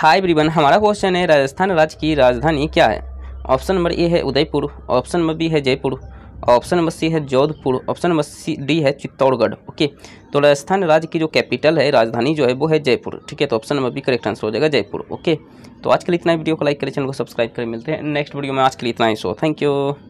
high ब्रिबन हमारा question है राजस्थान राज्य की राजधानी क्या है ऑप्शन नंबर ए है उदयपुर ऑप्शन नंबर बी है जयपुर ऑप्शन नंबर सी है Jodhpur option number C D है चित्तौड़गढ़ ओके तो राजस्थान राज्य की जो कैपिटल है राजधानी जो है वो है जयपुर ठीक है तो option number B correct answer हो जाएगा जयपुर ओके तो आज के लिए इतना वीडियो को लाइक करें चैनल को सब्सक्राइब करें मिलते हैं नेक्स्ट वीडियो में आज के लिए इतना ही सो थैंक यू